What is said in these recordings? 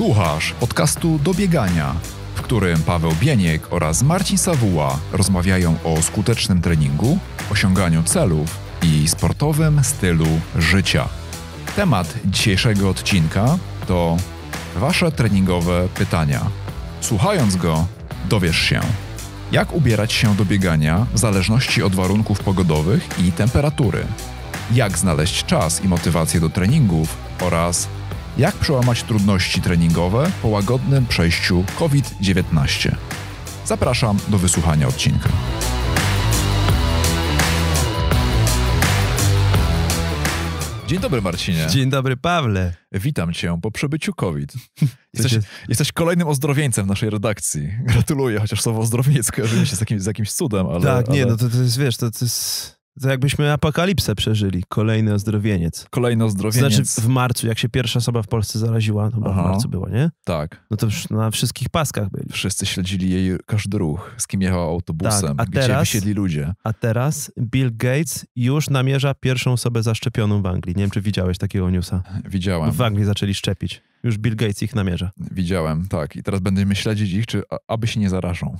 Słuchasz podcastu Dobiegania, w którym Paweł Bieniek oraz Marcin Sawuła rozmawiają o skutecznym treningu, osiąganiu celów i sportowym stylu życia. Temat dzisiejszego odcinka to Wasze treningowe pytania. Słuchając go, dowiesz się, jak ubierać się do biegania w zależności od warunków pogodowych i temperatury, jak znaleźć czas i motywację do treningów oraz jak przełamać trudności treningowe po łagodnym przejściu COVID-19? Zapraszam do wysłuchania odcinka. Dzień dobry, Marcinie. Dzień dobry, Pawle. Witam cię po przebyciu COVID. Jesteś, jesteś kolejnym ozdrowieńcem naszej redakcji. Gratuluję, chociaż słowo ozdrowieńc kojarzy mi się z jakimś, z jakimś cudem, ale... Tak, nie, ale... no to, to jest, wiesz, to, to jest to jakbyśmy apokalipsę przeżyli. Kolejny ozdrowieniec. Kolejny ozdrowieniec. Znaczy w marcu, jak się pierwsza osoba w Polsce zaraziła, no bo Aha. w marcu było, nie? Tak. No to na wszystkich paskach byli. Wszyscy śledzili jej każdy ruch, z kim jechała autobusem, tak, a teraz, gdzie ludzie. A teraz Bill Gates już namierza pierwszą osobę zaszczepioną w Anglii. Nie wiem, czy widziałeś takiego newsa. Widziałem. W Anglii zaczęli szczepić. Już Bill Gates ich namierza. Widziałem, tak. I teraz będziemy śledzić ich, czy aby się nie zarażą.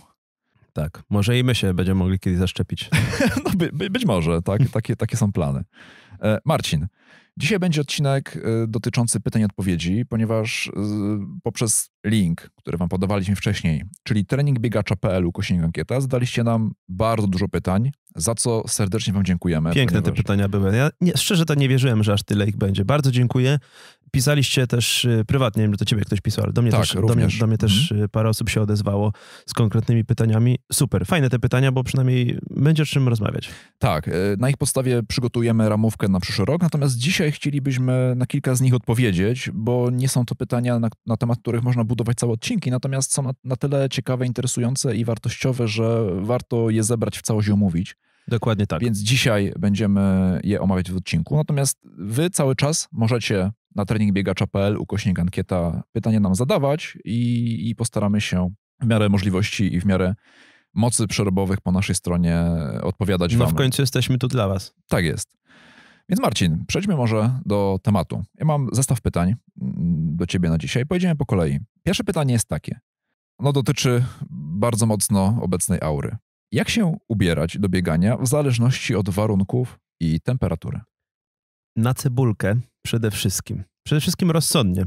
Tak, może i my się będziemy mogli kiedyś zaszczepić. no by, by, być może, tak, takie, takie są plany. E, Marcin, dzisiaj będzie odcinek e, dotyczący pytań i odpowiedzi, ponieważ e, poprzez link, który wam podawaliśmy wcześniej, czyli treningbiegacza.pl ukośnik ankieta, zadaliście nam bardzo dużo pytań, za co serdecznie wam dziękujemy. Piękne ponieważ... te pytania były. Ja nie, szczerze to nie wierzyłem, że aż tyle ich będzie. Bardzo dziękuję pisaliście też y, prywatnie, nie wiem, czy to ciebie ktoś pisał, ale do mnie tak, też, do mnie, do mnie, też mhm. y, parę osób się odezwało z konkretnymi pytaniami. Super, fajne te pytania, bo przynajmniej będzie o czym rozmawiać. Tak, y, na ich podstawie przygotujemy ramówkę na przyszły rok, natomiast dzisiaj chcielibyśmy na kilka z nich odpowiedzieć, bo nie są to pytania, na, na temat których można budować całe odcinki, natomiast są na, na tyle ciekawe, interesujące i wartościowe, że warto je zebrać w całość i omówić. Dokładnie tak. Więc dzisiaj będziemy je omawiać w odcinku. Natomiast wy cały czas możecie na treningbiegacza.pl ukośnik ankieta pytanie nam zadawać i, i postaramy się w miarę możliwości i w miarę mocy przerobowych po naszej stronie odpowiadać no, wam. No w końcu jesteśmy tu dla was. Tak jest. Więc Marcin, przejdźmy może do tematu. Ja mam zestaw pytań mm, do ciebie na dzisiaj. Pojedziemy po kolei. Pierwsze pytanie jest takie. Ono dotyczy bardzo mocno obecnej aury. Jak się ubierać do biegania w zależności od warunków i temperatury? na cebulkę przede wszystkim. Przede wszystkim rozsądnie.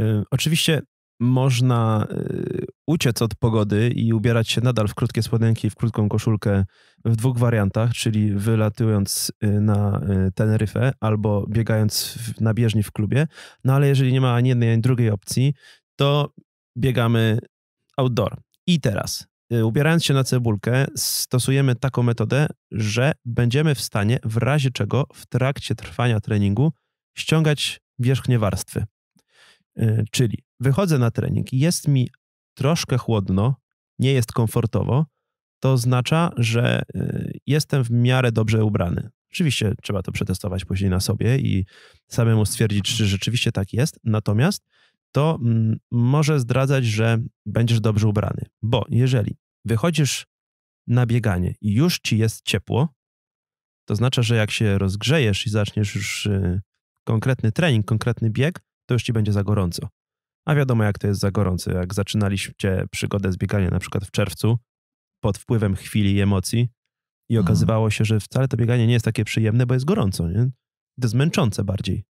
Y, oczywiście można y, uciec od pogody i ubierać się nadal w krótkie spodenki, w krótką koszulkę w dwóch wariantach, czyli wylatując y, na Teneryfę albo biegając na bieżni w klubie. No ale jeżeli nie ma ani jednej, ani drugiej opcji, to biegamy outdoor. I teraz Y, ubierając się na cebulkę, stosujemy taką metodę, że będziemy w stanie w razie czego w trakcie trwania treningu ściągać wierzchnie warstwy. Y, czyli wychodzę na trening, jest mi troszkę chłodno, nie jest komfortowo, to oznacza, że y, jestem w miarę dobrze ubrany. Oczywiście trzeba to przetestować później na sobie i samemu stwierdzić, czy rzeczywiście tak jest. Natomiast to mm, może zdradzać, że będziesz dobrze ubrany, bo jeżeli wychodzisz na bieganie i już ci jest ciepło, to znaczy, że jak się rozgrzejesz i zaczniesz już y, konkretny trening, konkretny bieg, to już ci będzie za gorąco. A wiadomo, jak to jest za gorąco. Jak zaczynaliście przygodę z bieganiem na przykład w czerwcu, pod wpływem chwili i emocji, i mhm. okazywało się, że wcale to bieganie nie jest takie przyjemne, bo jest gorąco, nie? To jest męczące bardziej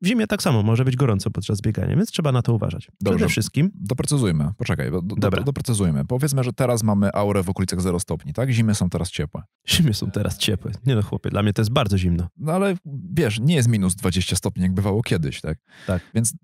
w zimie tak samo może być gorąco podczas biegania, więc trzeba na to uważać. Dobrze. Przede wszystkim. Doprecyzujmy, poczekaj, do, do, Dobra. doprecyzujmy. Powiedzmy, że teraz mamy aurę w okolicach 0 stopni, tak? Zimy są teraz ciepłe. Zimy są teraz ciepłe. Nie no, chłopie, dla mnie to jest bardzo zimno. No ale wiesz, nie jest minus 20 stopni, jak bywało kiedyś, tak? Tak. Więc y,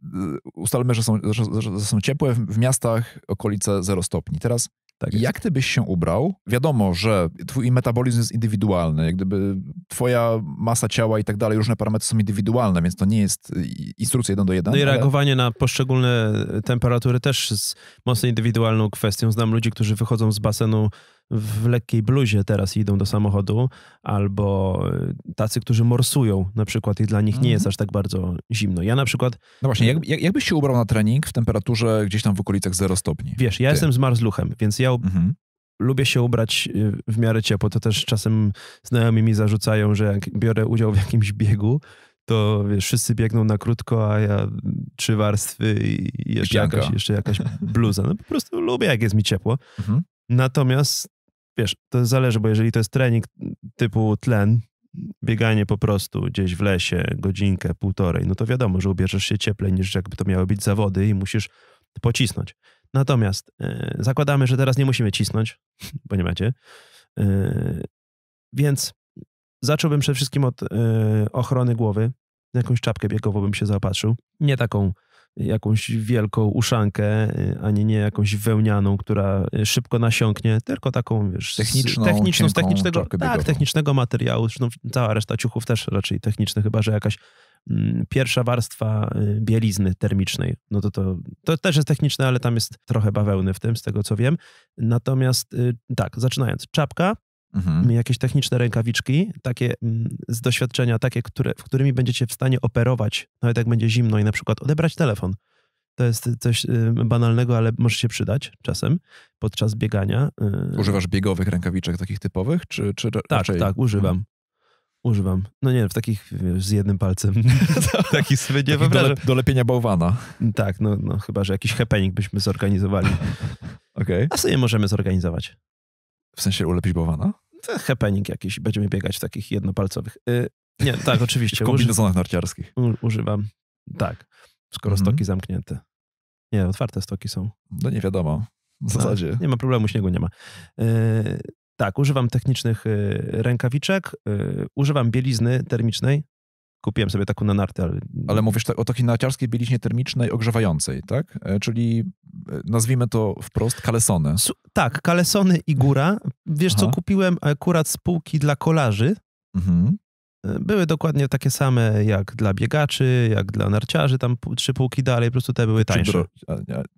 ustalmy, że są, że, że są ciepłe w miastach okolice 0 stopni. Teraz tak jak ty byś się ubrał? Wiadomo, że twój metabolizm jest indywidualny, jak gdyby twoja masa ciała i tak dalej, różne parametry są indywidualne, więc to nie jest y, instrukcja jeden do jeden. No i ale... reagowanie na poszczególne y, temperatury też jest mocno indywidualną kwestią. Znam ludzi, którzy wychodzą z basenu w lekkiej bluzie teraz idą do samochodu, albo e, tacy, którzy morsują na przykład i dla nich nie jest mhm. aż tak bardzo zimno. Ja na przykład... No właśnie, e, jak, jak, jakbyś się ubrał na trening w temperaturze gdzieś tam w okolicach 0 stopni? Wiesz, ja Ty. jestem marzluchem, więc ja mhm lubię się ubrać e, w miarę ciepło. To też czasem znajomi mi zarzucają, że jak biorę udział w jakimś biegu, to wiesz, wszyscy biegną na krótko, a ja trzy warstwy i jeszcze, jakaś, jeszcze jakaś, bluza. No po prostu lubię, jak jest mi ciepło. Mhm. Natomiast wiesz, to zależy, bo jeżeli to jest trening typu tlen, bieganie po prostu gdzieś w lesie, godzinkę, półtorej, no to wiadomo, że ubierzesz się cieplej niż jakby to miały być zawody i musisz pocisnąć. Natomiast e, zakładamy, że teraz nie musimy cisnąć, bo nie macie. E, więc zacząłbym przede wszystkim od e, ochrony głowy. Jakąś czapkę biegową bym się zaopatrzył. Nie taką jakąś wielką uszankę, y, ani nie jakąś wełnianą, która y, szybko nasiąknie, tylko taką, wiesz, techniczną, techniczną z technicznego, tak, technicznego materiału. Zresztą cała reszta ciuchów też raczej technicznych, chyba że jakaś mm, pierwsza warstwa y, bielizny termicznej. No to, to to też jest techniczne, ale tam jest trochę bawełny w tym, z tego co wiem. Natomiast tak, zaczynając, czapka, mhm. Mm, jakieś techniczne rękawiczki, takie mm, z doświadczenia, takie, które, w którymi będziecie w stanie operować, nawet jak będzie zimno i na przykład odebrać telefon. To jest coś y, banalnego, ale może się przydać czasem podczas biegania. Y. Używasz biegowych rękawiczek takich typowych, czy, czy tak, raczej... Tak, używam. Mhm. Używam. No nie, w takich wiesz, z jednym palcem. Taki sobie nie Do, lepienia bałwana. Mm, tak, no, no chyba, że jakiś happening byśmy zorganizowali. Okej. Okay. A sobie możemy zorganizować. W sensie ulepić bałwana? To happening jakiś. Będziemy biegać w takich jednopalcowych. Y nie, tak, oczywiście. w kombinezonach narciarskich. Używam. Tak. Skoro mm -hmm. stoki zamknięte. Nie, otwarte stoki są. No nie wiadomo. W no, zasadzie. No, nie ma problemu, śniegu nie ma. Y, tak, używam technicznych y, rękawiczek, y, używam bielizny termicznej, Kupiłem sobie taką na narty, ale... Ale mówisz tak o takiej naciarskiej bieliźnie termicznej ogrzewającej, tak? E, czyli e, nazwijmy to wprost kalesony. tak, kalesony i góra. Wiesz Aha. co, kupiłem akurat spółki dla kolarzy. Mhm. E, były dokładnie takie same jak dla biegaczy, jak dla narciarzy, tam trzy półki dalej, po prostu te były tańsze. Dro...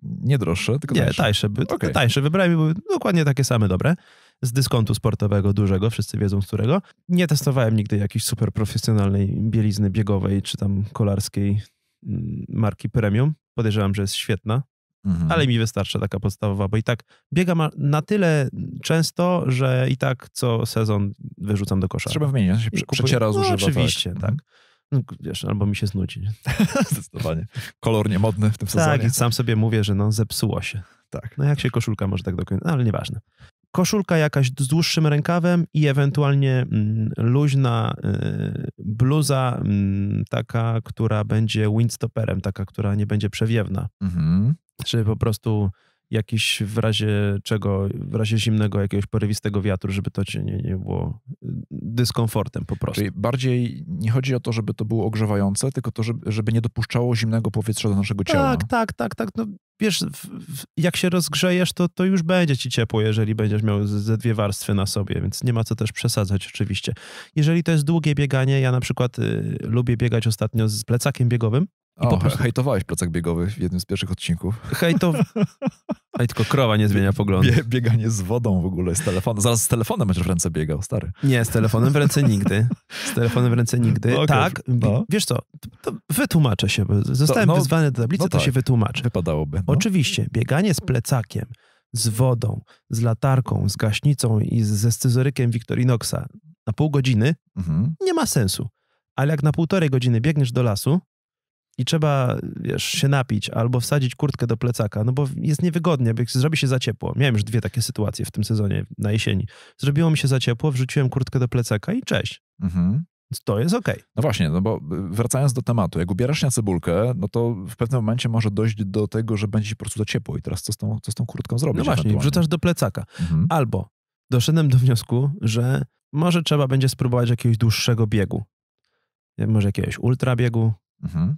nie droższe, tylko tańsze. Nie, tańsze. Były, okay. Tańsze wybrałem i były dokładnie takie same dobre z dyskontu sportowego dużego, wszyscy wiedzą z którego. Nie testowałem nigdy jakiejś super profesjonalnej bielizny biegowej czy tam kolarskiej mm, marki premium. Podejrzewam, że jest świetna, mhm. ale mi wystarcza taka podstawowa, bo i tak biegam na tyle często, że i tak co sezon wyrzucam do kosza. Trzeba wymienić, się przeciera, zużywa. No, tak. oczywiście, tak. tak. No, wiesz, albo mi się znudzi. Nie? Zdecydowanie. Kolor niemodny w tym tak, sezonie. Tak, sam sobie mówię, że no zepsuło się. Tak. No jak się koszulka może tak dokończyć, no, ale nieważne koszulka jakaś z dłuższym rękawem i ewentualnie mm, luźna y, bluza, mm, taka, która będzie windstopperem, taka, która nie będzie przewiewna. Mhm. Czy po prostu jakiś w razie czego, w razie zimnego, jakiegoś porywistego wiatru, żeby to cię nie, nie było y, dyskomfortem po prostu. Czyli bardziej nie chodzi o to, żeby to było ogrzewające, tylko to, żeby, żeby nie dopuszczało zimnego powietrza do naszego ciała. Tak, tak, tak, tak. No, wiesz, jak się rozgrzejesz, to, to już będzie ci ciepło, jeżeli będziesz miał ze dwie warstwy na sobie, więc nie ma co też przesadzać oczywiście. Jeżeli to jest długie bieganie, ja na przykład y, lubię biegać ostatnio z plecakiem biegowym, i o, po prostu... hejtowałeś placach biegowy w jednym z pierwszych odcinków. Hejtow... Hej, tylko krowa nie zmienia poglądu. Bie, bieganie z wodą w ogóle, z telefonem. Zaraz z telefonem będziesz w ręce biegał, stary. Nie, z telefonem w ręce nigdy. Z telefonem w ręce nigdy. No, tak, no. wiesz co, to wytłumaczę się. Zostałem to, no, no, wyzwany do tablicy, no to tak. się wytłumaczę. Wypadałoby. No. Oczywiście, bieganie z plecakiem, z wodą, z latarką, z gaśnicą i ze scyzorykiem Victorinoxa na pół godziny mhm. nie ma sensu. Ale jak na półtorej godziny biegniesz do lasu, i trzeba, wiesz, się napić albo wsadzić kurtkę do plecaka, no bo jest niewygodnie, bo zrobi się za ciepło. Miałem już dwie takie sytuacje w tym sezonie, na jesieni. Zrobiło mi się za ciepło, wrzuciłem kurtkę do plecaka i cześć. Mhm. To jest okej. Okay. No właśnie, no bo y, wracając do tematu, jak ubierasz na cebulkę, no to w pewnym momencie może dojść do tego, że będzie ci po prostu za ciepło i teraz co z tą, co z tą kurtką zrobić? No właśnie, wrzucasz do plecaka. Mhm. Albo doszedłem do wniosku, że może trzeba będzie spróbować jakiegoś dłuższego biegu. Może jakiegoś ultrabiegu, Mhm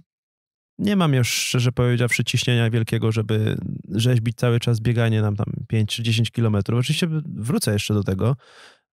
nie mam już, szczerze powiedziawszy, ciśnienia wielkiego, żeby rzeźbić cały czas bieganie nam tam 5 czy 10 kilometrów. Oczywiście wrócę jeszcze do tego.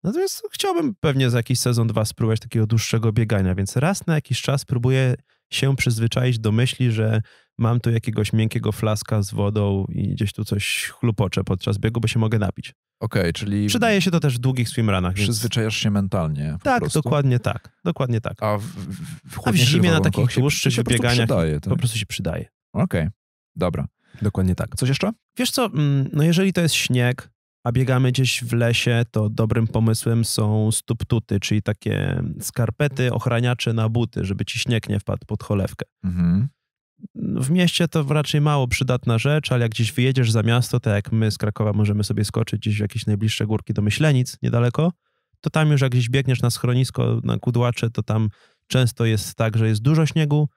Natomiast chciałbym pewnie za jakiś sezon, dwa spróbować takiego dłuższego biegania, więc raz na jakiś czas próbuję się przyzwyczaić do myśli, że mam tu jakiegoś miękkiego flaska z wodą i gdzieś tu coś chlupoczę podczas biegu, bo się mogę napić. Okej, okay, czyli... Przydaje się to też w długich swimranach. Przyzwyczajasz więc... się mentalnie Tak, prostu. dokładnie tak. Dokładnie tak. A w, w, A w zimie na takich dłuższych wybieganiach przydaje, tak. po prostu się przydaje. Okej, okay. dobra. Dokładnie tak. Coś jeszcze? Wiesz co, mm, no jeżeli to jest śnieg, a biegamy gdzieś w lesie, to dobrym pomysłem są stuptuty, czyli takie skarpety, ochraniacze na buty, żeby ci śnieg nie wpadł pod cholewkę. Mhm w mieście to raczej mało przydatna rzecz, ale jak gdzieś wyjedziesz za miasto, tak jak my z Krakowa możemy sobie skoczyć gdzieś w jakieś najbliższe górki do Myślenic, niedaleko, to tam już jak gdzieś biegniesz na schronisko, na kudłacze, to tam często jest tak, że jest dużo śniegu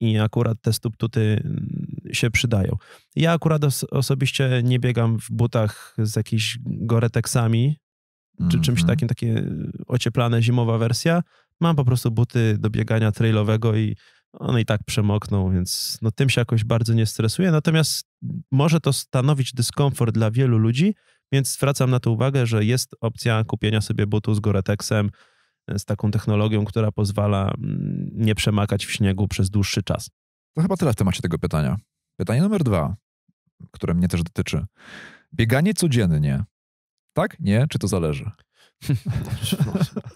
i akurat te stuptuty mm, się przydają. Ja akurat os osobiście nie biegam w butach z jakimiś goreteksami, czy mm -hmm. czymś mhm. takim, takie ocieplane zimowa wersja. Mam po prostu buty do biegania trailowego i one i tak przemokną, więc no, tym się jakoś bardzo nie stresuję. Natomiast może to stanowić dyskomfort dla wielu ludzi, więc zwracam na to uwagę, że jest opcja kupienia sobie butu z Goreteksem, e, z taką technologią, która pozwala mm, nie przemakać w śniegu przez dłuższy czas. To chyba tyle w temacie tego pytania. Pytanie numer dwa, które mnie też dotyczy. Bieganie codziennie. Tak? Nie? Czy to zależy?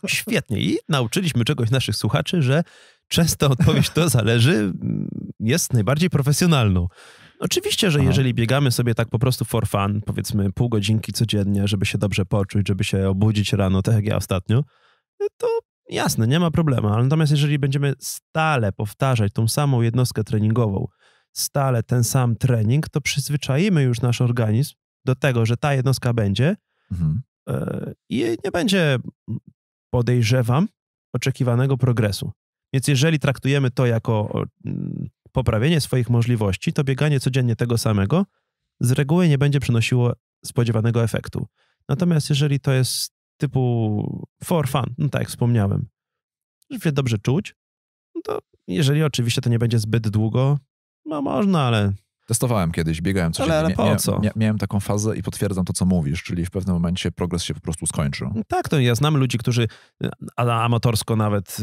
Świetnie. I nauczyliśmy czegoś naszych słuchaczy, że często odpowiedź to zależy mm, jest najbardziej profesjonalną. Oczywiście, że Aha. jeżeli biegamy sobie tak po prostu for fun, powiedzmy pół godzinki codziennie, żeby się dobrze poczuć, żeby się obudzić rano, tak jak ja ostatnio, to jasne, nie ma problemu. Ale natomiast jeżeli będziemy stale powtarzać tą samą jednostkę treningową, stale ten sam trening, to przyzwyczajimy już nasz organizm do tego, że ta jednostka będzie, mhm. Yy, i nie będzie, podejrzewam, oczekiwanego progresu. Więc jeżeli traktujemy to jako poprawienie swoich możliwości, to bieganie codziennie tego samego z reguły nie będzie przynosiło spodziewanego efektu. Natomiast jeżeli to jest typu for fun, no tak jak wspomniałem, żeby się dobrze czuć, no to jeżeli oczywiście to nie będzie zbyt długo, no można, ale Testowałem kiedyś, biegałem coś. Ale, ale po co? Mia miałem taką fazę i potwierdzam to, co mówisz, czyli w pewnym momencie progres się po prostu skończył. No tak, to ja znam ludzi, którzy amatorsko nawet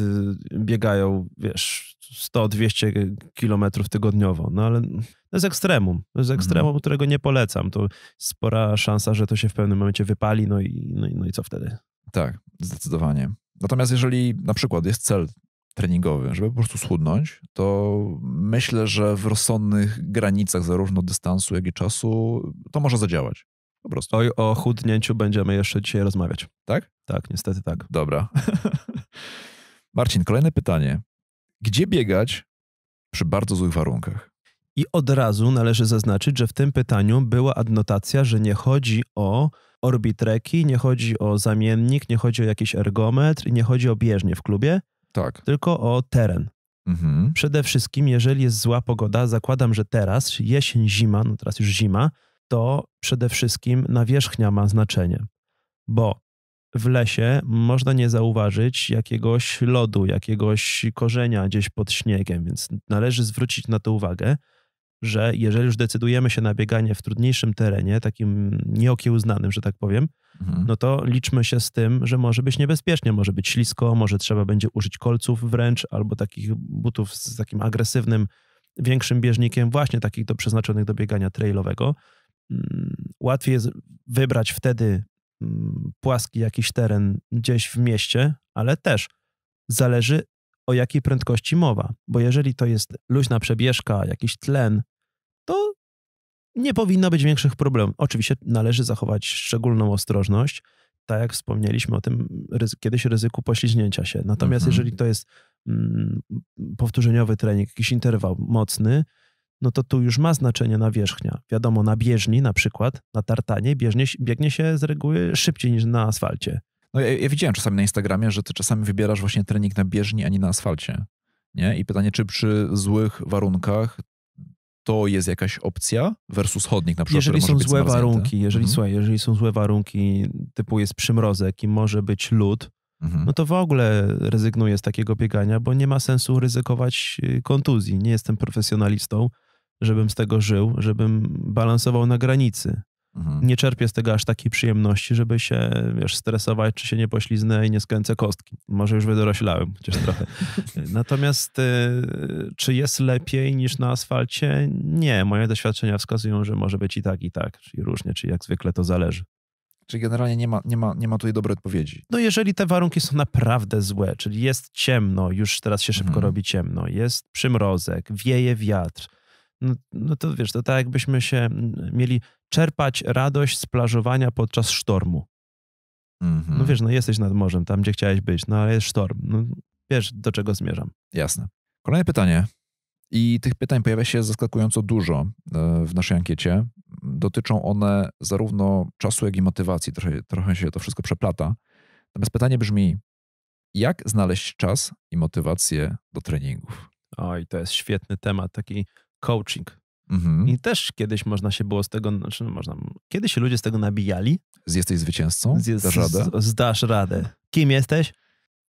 y, biegają, wiesz, 100-200 kilometrów tygodniowo, no ale to jest ekstremum. To jest mhm. ekstremum, mhm. którego nie polecam. To spora szansa, że to się w pewnym momencie wypali, no i, no i, no i co wtedy? Tak, zdecydowanie. Natomiast jeżeli na przykład jest cel treningowy, żeby po prostu schudnąć, to myślę, że w rozsądnych granicach zarówno dystansu, jak i czasu to może zadziałać. Po prostu. O, o chudnięciu będziemy jeszcze dzisiaj rozmawiać. Tak? Tak, niestety tak. Dobra. Marcin, kolejne pytanie. Gdzie biegać przy bardzo złych warunkach? I od razu należy zaznaczyć, że w tym pytaniu była adnotacja, że nie chodzi o orbitreki, nie chodzi o zamiennik, nie chodzi o jakiś ergometr i nie chodzi o bieżnię w klubie, tak. tylko o teren. Mhm. Przede wszystkim, jeżeli jest zła pogoda, zakładam, że teraz, jesień, zima, no teraz już zima, to przede wszystkim nawierzchnia ma znaczenie, bo w lesie można nie zauważyć jakiegoś lodu, jakiegoś korzenia gdzieś pod śniegiem, więc należy zwrócić na to uwagę że jeżeli już decydujemy się na bieganie w trudniejszym terenie, takim nieokiełznanym, że tak powiem, mhm. no to liczmy się z tym, że może być niebezpiecznie, może być ślisko, może trzeba będzie użyć kolców wręcz albo takich butów z takim agresywnym, większym bieżnikiem, właśnie takich do, przeznaczonych do biegania trailowego. Mm, łatwiej jest wybrać wtedy mm, płaski jakiś teren gdzieś w mieście, ale też zależy o jakiej prędkości mowa, bo jeżeli to jest luźna przebieżka, jakiś tlen, to nie powinno być większych problemów. Oczywiście należy zachować szczególną ostrożność, tak jak wspomnieliśmy o tym ryzy kiedyś ryzyku poślizgnięcia się. Natomiast mhm. jeżeli to jest mm, powtórzeniowy trening, jakiś interwał mocny, no to tu już ma znaczenie nawierzchnia. Wiadomo, na bieżni na przykład, na tartanie bieżnie, biegnie się z reguły szybciej niż na asfalcie. No ja, ja, widziałem czasami na Instagramie, że ty czasami wybierasz właśnie trening na bieżni, a nie na asfalcie. Nie? I pytanie, czy przy złych warunkach to jest jakaś opcja versus chodnik na przykład. Jeżeli są złe warunki, jeżeli, mhm. słuchaj, jeżeli są złe warunki, typu jest przymrozek i może być lód, mhm. no to w ogóle rezygnuję z takiego biegania, bo nie ma sensu ryzykować y, kontuzji. Nie jestem profesjonalistą, żebym z tego żył, żebym balansował na granicy. Mhm. Nie czerpię z tego aż takiej przyjemności, żeby się wiesz, stresować, czy się nie pośliznę i nie skręcę kostki. Może już wydoroślałem, chociaż trochę. Natomiast y, czy jest lepiej niż na asfalcie? Nie. Moje doświadczenia wskazują, że może być i tak, i tak, czyli różnie, czyli jak zwykle to zależy. Czyli generalnie nie ma, nie, ma, nie ma tutaj dobrej odpowiedzi. No jeżeli te warunki są naprawdę złe, czyli jest ciemno, już teraz się szybko mhm. robi ciemno, jest przymrozek, wieje wiatr, no, no to wiesz, to tak jakbyśmy się mm, mieli czerpać radość z plażowania podczas sztormu. Mm -hmm. No wiesz, no jesteś nad morzem, tam gdzie chciałeś być, no ale jest sztorm. No, wiesz, do czego zmierzam. Jasne. Kolejne pytanie. I tych pytań pojawia się zaskakująco dużo e, w naszej ankiecie. Dotyczą one zarówno czasu, jak i motywacji. Trochę, trochę się to wszystko przeplata. Natomiast pytanie brzmi: jak znaleźć czas i motywację do treningów? Oj, to jest świetny temat, taki coaching Mhm. I też kiedyś można się było z tego, znaczy no, można, kiedyś się ludzie z tego nabijali. Z jesteś zwycięzcą? Z, radę? Z, zdasz radę. Kim jesteś?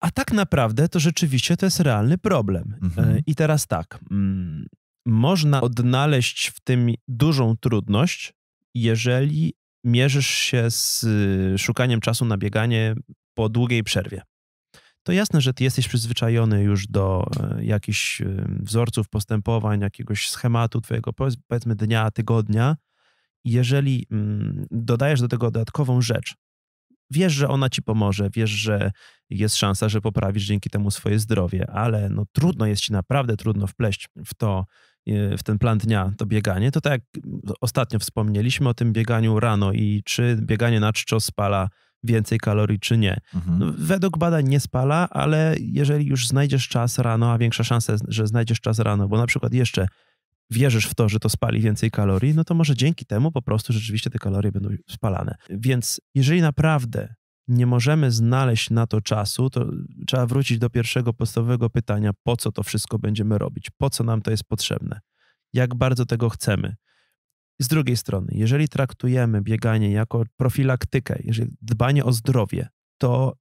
A tak naprawdę to rzeczywiście to jest realny problem. E, mhm. I teraz tak, mm, można odnaleźć w tym dużą trudność, jeżeli mierzysz się z y, szukaniem czasu na bieganie po długiej przerwie to jasne, że ty jesteś przyzwyczajony już do e, jakichś e, wzorców postępowań, jakiegoś schematu twojego, powiedzmy, dnia, tygodnia. Jeżeli mm, dodajesz do tego dodatkową rzecz, wiesz, że ona ci pomoże, wiesz, że jest szansa, że poprawisz dzięki temu swoje zdrowie, ale no trudno jest ci naprawdę trudno wpleść w to, e, w ten plan dnia to bieganie, to tak jak ostatnio wspomnieliśmy o tym bieganiu rano i czy bieganie na czczo spala więcej kalorii, czy nie. Mhm. No, według badań nie spala, ale jeżeli już znajdziesz czas rano, a większa szansa, że znajdziesz czas rano, bo na przykład jeszcze wierzysz w to, że to spali więcej kalorii, no to może dzięki temu po prostu rzeczywiście te kalorie będą spalane. Więc jeżeli naprawdę nie możemy znaleźć na to czasu, to trzeba wrócić do pierwszego podstawowego pytania, po co to wszystko będziemy robić, po co nam to jest potrzebne, jak bardzo tego chcemy. Z drugiej strony, jeżeli traktujemy bieganie jako profilaktykę, jeżeli dbanie o zdrowie, to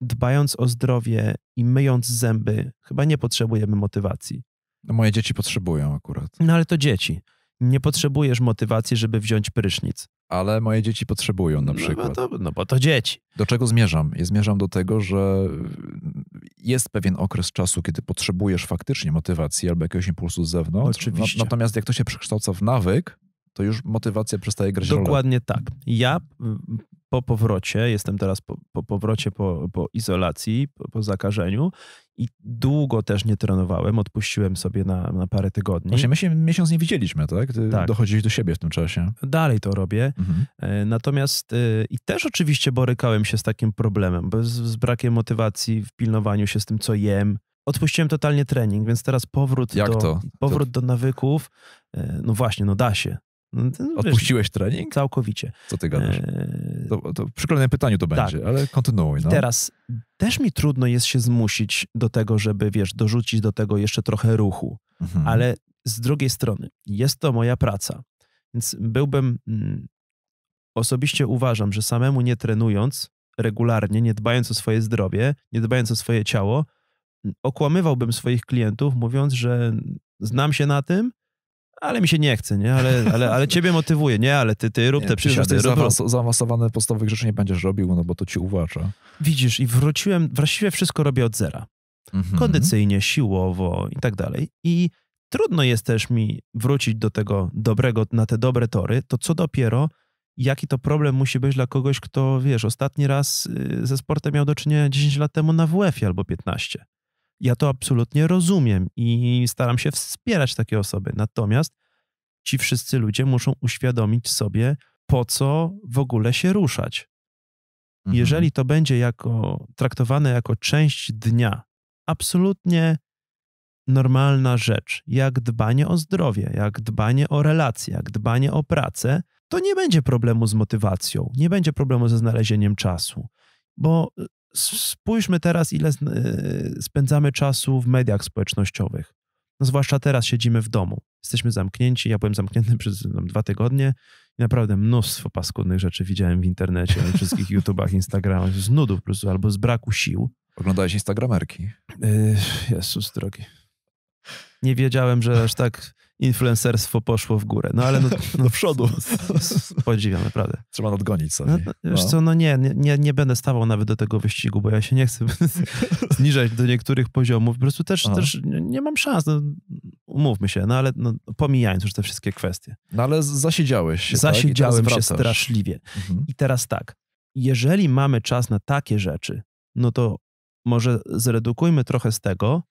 dbając o zdrowie i myjąc zęby, chyba nie potrzebujemy motywacji. No moje dzieci potrzebują akurat. No ale to dzieci. Nie potrzebujesz motywacji, żeby wziąć prysznic. Ale moje dzieci potrzebują na no, no przykład. No, to, no bo to dzieci. Do czego zmierzam? zmierzam do tego, że jest pewien okres czasu, kiedy potrzebujesz faktycznie motywacji albo jakiegoś impulsu z zewnątrz. Oczywiście. natomiast jak to się przekształca w nawyk, to już motywacja przestaje grać Dokładnie rolę. tak. Ja po powrocie, jestem teraz po, po powrocie po, po izolacji, po, po, zakażeniu i długo też nie trenowałem, odpuściłem sobie na, na parę tygodni. Właśnie my się miesiąc nie widzieliśmy, tak? Ty tak. Dochodziłeś do siebie w tym czasie. Dalej to robię. Mhm. E, natomiast e, i też oczywiście borykałem się z takim problemem, bez, z brakiem motywacji w pilnowaniu się z tym, co jem, odpuściłem totalnie trening, więc teraz powrót, Jak do, to? powrót to... do nawyków, e, no właśnie, no da się. No, Odpuściłeś trening? Całkowicie. Co ty gadasz? E, to, to przy kolejnym pytaniu to będzie, tak. ale kontynuuj. No. Teraz też mi trudno jest się zmusić do tego, żeby, wiesz, dorzucić do tego jeszcze trochę ruchu, mhm. ale z drugiej strony jest to moja praca, więc byłbym, mm, osobiście uważam, że samemu nie trenując regularnie, nie dbając o swoje zdrowie, nie dbając o swoje ciało, okłamywałbym swoich klientów, mówiąc, że znam się na tym, ale mi się nie chce, nie? Ale, ale, ale ciebie motywuje, nie? Ale ty, ty rób nie, te przysiady. Rób, zaawans- zaawansowane podstawowych rzeczy nie będziesz robił, no bo to ci uwłacza. Widzisz, i wróciłem, właściwie wszystko robię od zera. Mhm. Kondycyjnie, siłowo i tak dalej. I trudno jest też mi wrócić do tego dobrego, na te dobre tory, to co dopiero, jaki to problem musi być dla kogoś, kto, wiesz, ostatni raz y, ze sportem miał do czynienia 10 lat temu na WF-ie albo 15. Ja to absolutnie rozumiem i staram się wspierać takie osoby. Natomiast ci wszyscy ludzie muszą uświadomić sobie, po co w ogóle się ruszać. Mhm. Jeżeli to będzie jako, traktowane jako część dnia, absolutnie normalna rzecz, jak dbanie o zdrowie, jak dbanie o relacje, jak dbanie o pracę, to nie będzie problemu z motywacją, nie będzie problemu ze znalezieniem czasu, bo y, spójrzmy teraz, ile y, spędzamy czasu w mediach społecznościowych. No zwłaszcza teraz siedzimy w domu. Jesteśmy zamknięci. Ja byłem zamknięty przez no, dwa tygodnie i naprawdę mnóstwo paskudnych rzeczy widziałem w internecie, na wszystkich YouTubach, Instagramach, z nudów po prostu albo z braku sił. Oglądałeś Instagramerki? Y, Jezus drogi. Nie wiedziałem, że aż tak influencerstwo poszło w górę. No ale no, no, do przodu. Podziwiam, naprawdę. Trzeba nadgonić sobie. No, wiesz no. co, no nie, nie, nie będę stawał nawet do tego wyścigu, bo ja się nie chcę zniżać do niektórych poziomów. Po prostu też, też nie mam szans. No, umówmy się, no ale no, pomijając już te wszystkie kwestie. No ale zasiedziałeś się, tak? Zasiedziałem tak? się straszliwie. Mhm. I teraz tak, jeżeli mamy czas na takie rzeczy, no to może zredukujmy trochę z tego,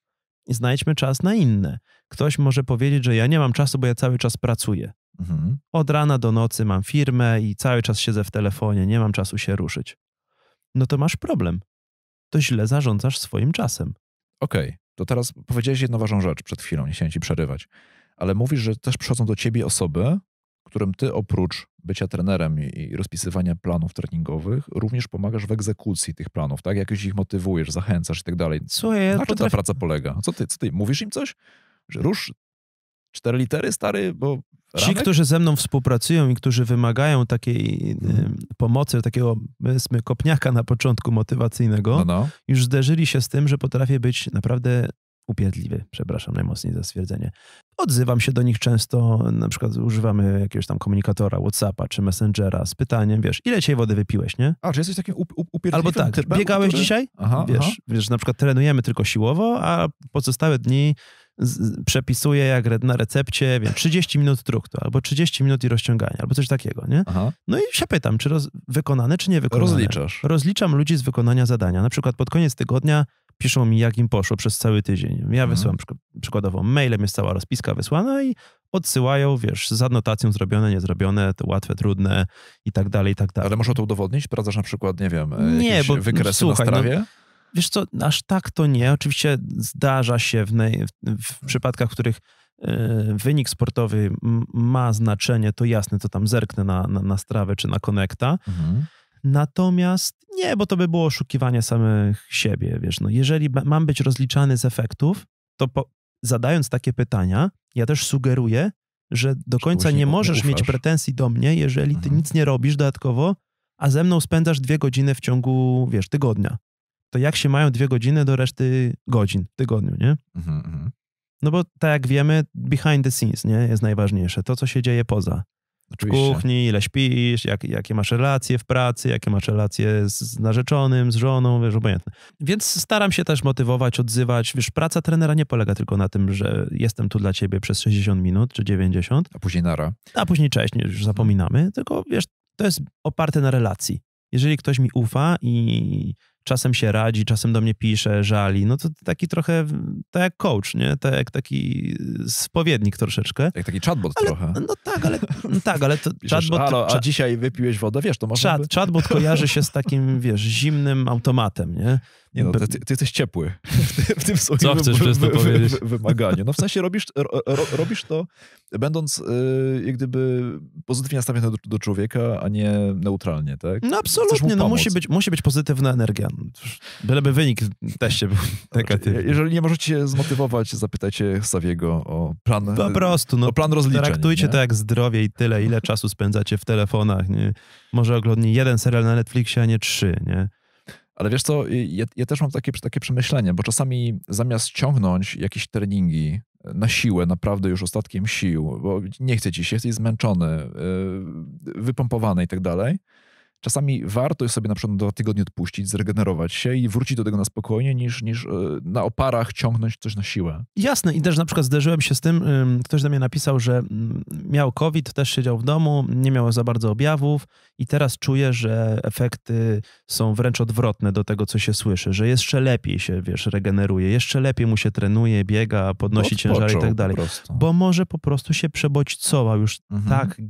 znajdźmy czas na inne. Ktoś może powiedzieć, że ja nie mam czasu, bo ja cały czas pracuję. Mhm. Od rana do nocy mam firmę i cały czas siedzę w telefonie, nie mam czasu się ruszyć. No to masz problem. To źle zarządzasz swoim czasem. Okej, okay. to teraz powiedziałeś jedną ważną rzecz przed chwilą, nie chciałem ci przerywać, ale mówisz, że też przychodzą do ciebie osoby, którym ty oprócz bycia trenerem i rozpisywania planów treningowych, również pomagasz w egzekucji tych planów, tak? Jakoś ich motywujesz, zachęcasz i tak dalej. Słuchaj, ja Na czym ta praca polega? Co ty, co ty, mówisz im coś? Że rusz cztery litery, stary, bo Ramek? Ci, którzy ze mną współpracują i którzy wymagają takiej hmm. pomocy, takiego powiedzmy kopniaka na początku motywacyjnego, no no. już zderzyli się z tym, że potrafię być naprawdę upierdliwy. Przepraszam najmocniej za stwierdzenie. Odzywam się do nich często, na przykład używamy jakiegoś tam komunikatora, Whatsappa czy Messengera z pytaniem, wiesz, ile dzisiaj wody wypiłeś, nie? A, czy jesteś takim upierdliwym Albo tak, typem, biegałeś który... dzisiaj? Aha, wiesz, aha. wiesz, na przykład trenujemy tylko siłowo, a pozostałe dni przepisuję jak na recepcie, wiem, 30 minut truktu, albo 30 minut i rozciągania, albo coś takiego, nie? Aha. No i się pytam, czy roz, wykonane, czy nie wykonane. Rozliczasz. Rozliczam ludzi z wykonania zadania. Na przykład pod koniec tygodnia piszą mi, jak im poszło przez cały tydzień. Ja mhm. wysyłam przyk przykładowo mailem, jest cała rozpiska wysłana i odsyłają, wiesz, z adnotacją zrobione, niezrobione, to łatwe, trudne i tak dalej, i tak dalej. Ale można to udowodnić? Prowadzasz na przykład, nie wiem, e, nie, bo, wykresy słuchaj, na no, strawie? No, wiesz co, aż tak to nie. Oczywiście zdarza się w, w przypadkach, w których e, wynik sportowy ma znaczenie, to jasne, to tam zerknę na, na, na strawę czy na konekta. Mhm. Natomiast nie, bo to by było oszukiwanie samych siebie, wiesz, no jeżeli mam być rozliczany z efektów, to po, zadając takie pytania, ja też sugeruję, że do końca nie możesz mieć pretensji do mnie, jeżeli ty mhm. nic nie robisz dodatkowo, a ze mną spędzasz dwie godziny w ciągu, wiesz, tygodnia. To jak się mają dwie godziny do reszty godzin w tygodniu, nie? Mhm, mhm. no bo tak jak wiemy, behind the scenes, nie, jest najważniejsze, to co się dzieje poza w kuchni, ile śpisz, jak, jakie masz relacje w pracy, jakie masz relacje z narzeczonym, z żoną, wiesz, obojętne. Więc staram się też motywować, odzywać. Wiesz, praca trenera nie polega tylko na tym, że jestem tu dla ciebie przez 60 minut czy 90. A później nara. A później cześć, już zapominamy, tylko wiesz, to jest oparte na relacji. Jeżeli ktoś mi ufa i czasem się radzi, czasem do mnie pisze, żali. No to taki trochę, tak jak coach, nie? Tak jak taki spowiednik troszeczkę. Jak taki chatbot ale, trochę. No tak, ale, no tak, ale to Piszesz, chatbot... Halo, a dzisiaj wypiłeś wodę, wiesz, to można Chat, by... Chatbot kojarzy się z takim, wiesz, zimnym automatem, nie? Nie no, ty, ty jesteś ciepły w tym swoim Co chcesz wy, wy, powiedzieć? Wy, wymaganiu. No w sensie robisz, ro, robisz to będąc yy, jak gdyby pozytywnie nastawiony do, do człowieka, a nie neutralnie, tak? No absolutnie, no musi być, musi być pozytywna energia. Byleby wynik w teście był negatywny. Jeżeli nie możecie zmotywować, zapytajcie Sawiego o plan Po prostu, no, o plan rozliczeń. Traktujcie nie? to jak zdrowie i tyle, ile czasu spędzacie w telefonach. Nie? Może oglądnij jeden serial na Netflixie, a nie trzy. Nie? Ale wiesz co, ja, ja, też mam takie, takie przemyślenie, bo czasami zamiast ciągnąć jakieś treningi na siłę, naprawdę już ostatkiem sił, bo nie chce ci się, jesteś zmęczony, y, wypompowany i tak dalej – czasami warto jest sobie na przykład dwa tygodnie odpuścić, zregenerować się i wrócić do tego na spokojnie, niż, niż e, na oparach ciągnąć coś na siłę. Jasne i też na przykład zderzyłem się z tym, ktoś do mnie napisał, że miał COVID, też siedział w domu, nie miał za bardzo objawów i teraz czuje, że efekty są wręcz odwrotne do tego, co się słyszy, że jeszcze lepiej się, wiesz, regeneruje, jeszcze lepiej mu się trenuje, biega, podnosi ciężar i tak dalej. Bo może po prostu się przebodźcował już mhm. tak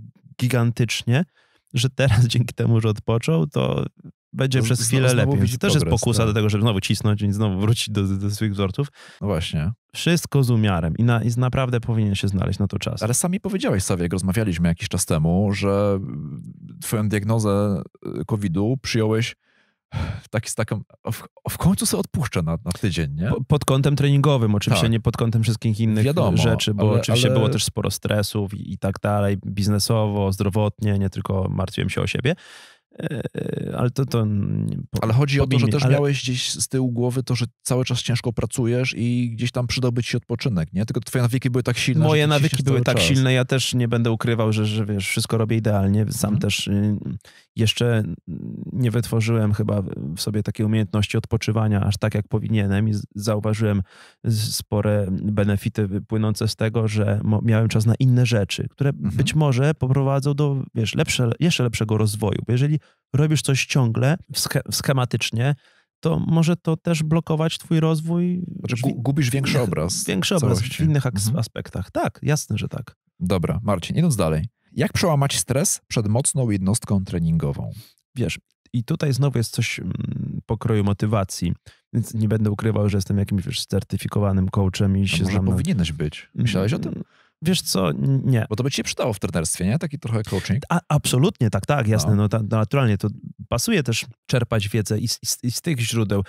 gigantycznie, że teraz dzięki temu, że odpoczął, to będzie przez chwilę lepiej. To też jest pokusa tak. do tego, żeby znowu cisnąć i znowu wrócić do, do swoich wzorców. No właśnie. Wszystko z umiarem i, na, i naprawdę powinien się znaleźć na to czas. Ale sami powiedziałeś sobie, jak rozmawialiśmy jakiś czas temu, że twoją diagnozę y, COVID-u przyjąłeś tak z taką, w, w końcu sobie odpuszczę na, na tydzień, nie? Pod kątem treningowym, oczywiście tak. nie pod kątem wszystkich innych Wiadomo, rzeczy, bo ale, oczywiście ale... było też sporo stresów i, i, tak dalej, biznesowo, zdrowotnie, nie tylko martwiłem się o siebie, E, ale to, to Ale chodzi o to, że też ale... miałeś gdzieś z tyłu głowy to, że cały czas ciężko pracujesz i gdzieś tam przydobyć ci odpoczynek, nie? Tylko twoje nawyki były tak silne. Moje nawyki były tak czas. silne, ja też nie będę ukrywał, że, że wiesz, wszystko robię idealnie. Sam mhm. też y, jeszcze nie wytworzyłem chyba w sobie takiej umiejętności odpoczywania aż tak, jak powinienem i zauważyłem spore benefity płynące z tego, że miałem czas na inne rzeczy, które mhm. być może poprowadzą do, wiesz, lepsze, jeszcze lepszego rozwoju, bo jeżeli robisz coś ciągle, schematycznie, to może to też blokować twój rozwój. Znaczy, gubisz większy obraz. Większy obraz całości. w innych mhm. aspektach. Tak, jasne, że tak. Dobra, Marcin, idąc dalej. Jak przełamać stres przed mocną jednostką treningową? Wiesz, i tutaj znowu jest coś mm, pokroju motywacji, więc nie będę ukrywał, że jestem jakimś wiesz, certyfikowanym coachem i no się Może znam. powinieneś być. Myślałeś o tym? Mm, Wiesz co, nie. Bo to by ci się przydało w trenerstwie, nie? Taki trochę coaching. A, absolutnie, tak, tak, no. jasne. No. no, naturalnie to pasuje też czerpać wiedzę i z, i z tych źródeł.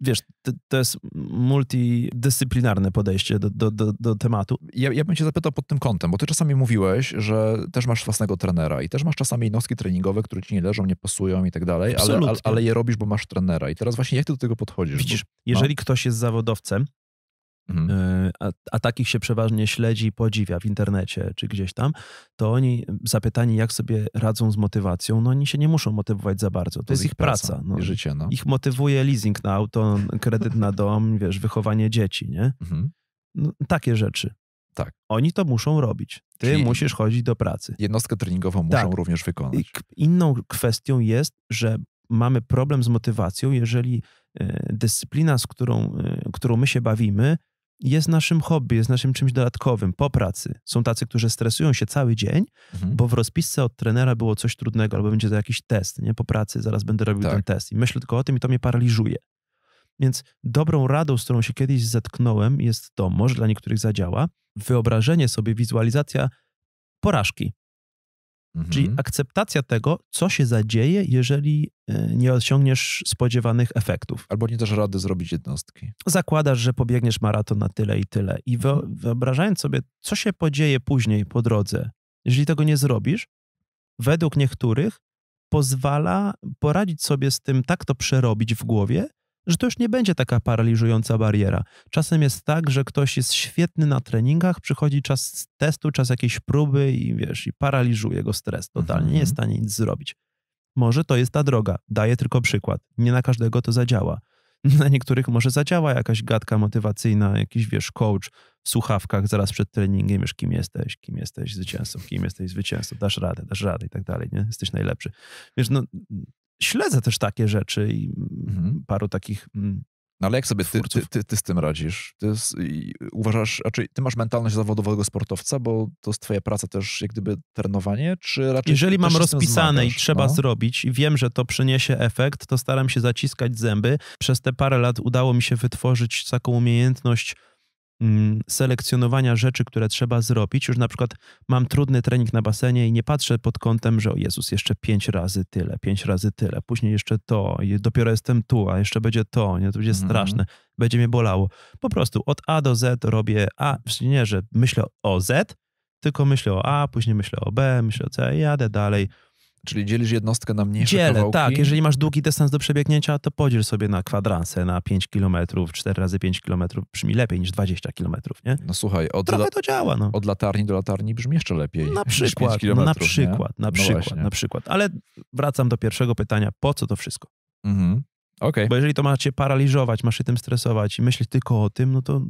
Wiesz, to, to, jest multidyscyplinarne podejście do, do, do, do tematu. Ja, ja bym cię zapytał pod tym kątem, bo ty czasami mówiłeś, że też masz własnego trenera i też masz czasami jednostki treningowe, które ci nie leżą, nie pasują i tak dalej, ale, ale, ale je robisz, bo masz trenera. I teraz właśnie jak ty do tego podchodzisz? Widzisz, bo, jeżeli no. ktoś jest zawodowcem, Mhm. E, a, a, takich się przeważnie śledzi i podziwia w internecie czy gdzieś tam, to oni zapytani, jak sobie radzą z motywacją, no oni się nie muszą motywować za bardzo. To, to jest ich praca. praca no. życie, no. Ich motywuje leasing na auto, kredyt na dom, wiesz, wychowanie dzieci, nie? Mhm. No, takie rzeczy. Tak. Oni to muszą robić. Ty Czyli musisz chodzić do pracy. Jednostkę treningową tak. muszą tak. również wykonać. Inną kwestią jest, że mamy problem z motywacją, jeżeli e, dyscyplina, z którą, e, którą my się bawimy, jest naszym hobby, jest naszym czymś dodatkowym po pracy. Są tacy, którzy stresują się cały dzień, mhm. bo w rozpisce od trenera było coś trudnego, albo będzie to jakiś test, nie? Po pracy zaraz będę robił tak. ten test i myślę tylko o tym i to mnie paraliżuje. Więc dobrą radą, z którą się kiedyś zetknąłem, jest to, może dla niektórych zadziała, wyobrażenie sobie, wizualizacja porażki. Mhm. Czyli akceptacja tego, co się zadzieje, jeżeli e, nie osiągniesz spodziewanych efektów. Albo nie dasz rady zrobić jednostki. Zakładasz, że pobiegniesz maraton na tyle i tyle. I mhm. wyobrażając sobie, co się podzieje później po drodze, jeżeli tego nie zrobisz, według niektórych pozwala poradzić sobie z tym, tak to przerobić w głowie, że to już nie będzie taka paraliżująca bariera. Czasem jest tak, że ktoś jest świetny na treningach, przychodzi czas testu, czas jakiejś próby i wiesz, i paraliżuje go stres totalnie, nie mhm. jest w stanie nic zrobić. Może to jest ta droga, daję tylko przykład. Nie na każdego to zadziała. Na niektórych może zadziała jakaś gadka motywacyjna, jakiś wiesz, coach w słuchawkach zaraz przed treningiem, wiesz, kim jesteś, kim jesteś zwycięzcą, kim jesteś zwycięzcą, dasz radę, dasz radę i tak dalej, nie? Jesteś najlepszy. Wiesz, no śledzę też takie rzeczy i mhm. paru takich. Mm, no ale jak sobie ty, ty, ty, ty z tym radzisz? Ty z, uważasz, raczej ty masz mentalność zawodowego sportowca, bo to jest twoja praca też jak gdyby trenowanie, czy raczej... Jeżeli mam rozpisane i trzeba no? zrobić i wiem, że to przyniesie efekt, to staram się zaciskać zęby. Przez te parę lat udało mi się wytworzyć taką umiejętność Mm, selekcjonowania rzeczy, które trzeba zrobić. Już na przykład mam trudny trening na basenie i nie patrzę pod kątem, że o Jezus, jeszcze pięć razy tyle, pięć razy tyle, później jeszcze to, dopiero jestem tu, a jeszcze będzie to, nie, to będzie mm -hmm. straszne, będzie mnie bolało. Po prostu od A do Z robię A, nie, że myślę o Z, tylko myślę o A, później myślę o B, myślę o C, jadę dalej. Czyli dzielisz jednostkę na mniejsze Dzielę, kawałki? tak. Jeżeli masz długi dystans do przebiegnięcia, to podziel sobie na kwadranse, na 5 km, 4 razy 5 km brzmi lepiej niż 20 km, nie? No słuchaj, od Trochę to działa, no. Od latarni do latarni brzmi jeszcze lepiej. Na przykład, na no przykład, nie? na przykład, no na przykład. Ale wracam do pierwszego pytania, po co to wszystko? Mhm. Okay. Bo jeżeli to macie paraliżować, masz się tym stresować i myśleć tylko o tym, no to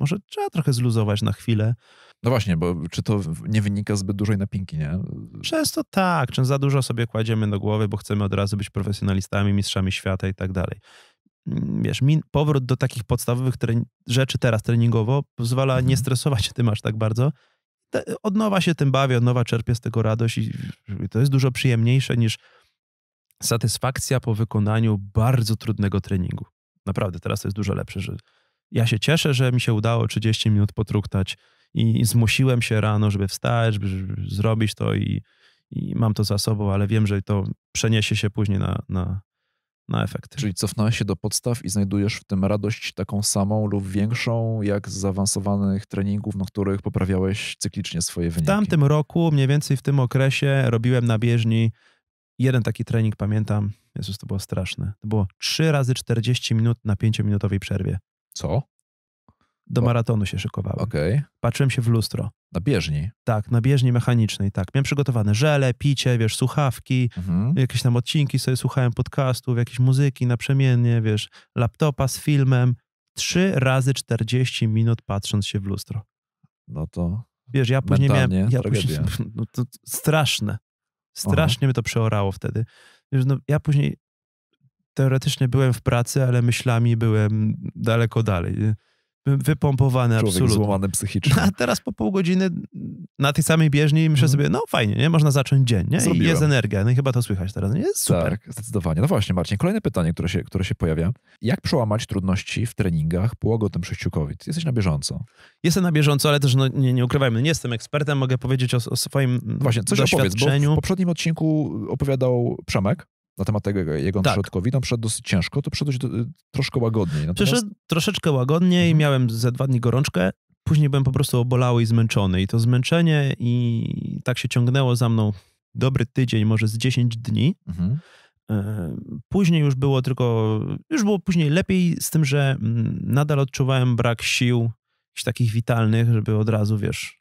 może trzeba trochę zluzować na chwilę. No właśnie, bo czy to nie wynika zbyt dużej napinki, nie? Często tak, często za dużo sobie kładziemy do głowy, bo chcemy od razu być profesjonalistami, mistrzami świata i tak dalej. Mm, wiesz, powrót do takich podstawowych rzeczy teraz treningowo pozwala mhm. nie stresować się tym aż tak bardzo. Od nowa się tym bawię, od nowa czerpię z tego radość i to jest dużo przyjemniejsze niż satysfakcja po wykonaniu bardzo trudnego treningu. Naprawdę, teraz to jest dużo lepsze, że ja się cieszę, że mi się udało 30 minut potruktać i zmusiłem się rano, żeby wstać, żeby zrobić to i, i mam to za sobą, ale wiem, że to przeniesie się później na, na, na efekt. Czyli cofnąłeś się do podstaw i znajdujesz w tym radość taką samą lub większą, jak z zaawansowanych treningów, na których poprawiałeś cyklicznie swoje wyniki. W tamtym roku, mniej więcej w tym okresie, robiłem na bieżni Jeden taki trening pamiętam, Jezus, to było straszne. To było 3 razy 40 minut na 5-minutowej przerwie. Co? Do o. maratonu się szykowałem. Okay. Patrzyłem się w lustro. Na bieżni? Tak, na bieżni mechanicznej, tak. Miałem przygotowane żele, picie, wiesz, słuchawki, mhm. jakieś tam odcinki sobie słuchałem podcastów, jakieś muzyki naprzemiennie, wiesz, laptopa z filmem. 3 razy 40 minut patrząc się w lustro. No to... Wiesz, ja później miałem... Ja później, no to straszne. Strasznie Aha. mnie to przeorało wtedy. Wiesz, no, ja później teoretycznie byłem w pracy, ale myślami byłem daleko dalej wypompowany Człowiek absolutnie. złamany psychicznie. No, a teraz po pół godziny na tej samej bieżni myślę mhm. sobie, no fajnie, nie? Można zacząć dzień, nie? I jest energia. No i chyba to słychać teraz, nie? Jest super. Tak, zdecydowanie. No właśnie, Marcin, kolejne pytanie, które się, które się pojawia. Jak przełamać trudności w treningach po łagodnym przejściu COVID? Jesteś na bieżąco. Jestem na bieżąco, ale też no, nie, nie ukrywajmy, nie jestem ekspertem, mogę powiedzieć o, o swoim mm, Właśnie, coś opowiedz, bo w poprzednim odcinku opowiadał Przemek, na temat tego, jak on tak. przed COVID-em dosyć ciężko, to przyszedłeś troszkę łagodniej. Natomiast... Przyszedł troszeczkę łagodniej, mhm. miałem za dwa dni gorączkę, później byłem po prostu obolały i zmęczony. I to zmęczenie i tak się ciągnęło za mną dobry tydzień, może z 10 dni. Mhm. E, później już było tylko, już było później lepiej, z tym, że mm, nadal odczuwałem brak sił, jakichś takich witalnych, żeby od razu, wiesz,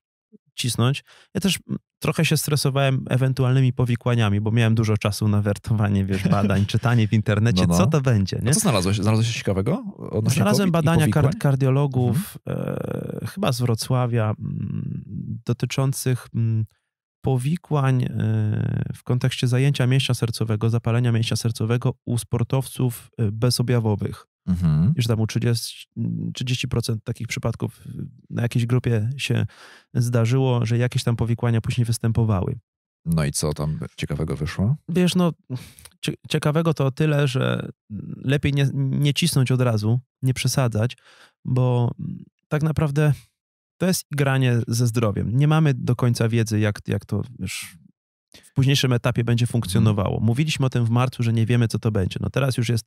cisnąć. Ja też mm, Trochę się stresowałem ewentualnymi powikłaniami, bo miałem dużo czasu na wertowanie, wiesz, badań, czytanie w internecie, no, no. co to będzie, nie? A co znalazłeś? Znalazłeś coś ciekawego? Znalazłem badania kardiologów, mhm. e, chyba z Wrocławia, m, mm, dotyczących m, mm, powikłań e, w kontekście zajęcia mięśnia sercowego, zapalenia mięśnia sercowego u sportowców e, bezobjawowych. Mhm. Że tam u 30, 30% takich przypadków y, na jakiejś grupie się zdarzyło, że jakieś tam powikłania później występowały. No i co tam ciekawego wyszło? Wiesz, no ciekawego to tyle, że lepiej nie, nie cisnąć od razu, nie przesadzać, bo mm, tak naprawdę to jest granie ze zdrowiem. Nie mamy do końca wiedzy, jak, jak to wiesz, w późniejszym etapie będzie funkcjonowało. Mhm. Mówiliśmy o tym w marcu, że nie wiemy, co to będzie. No teraz już jest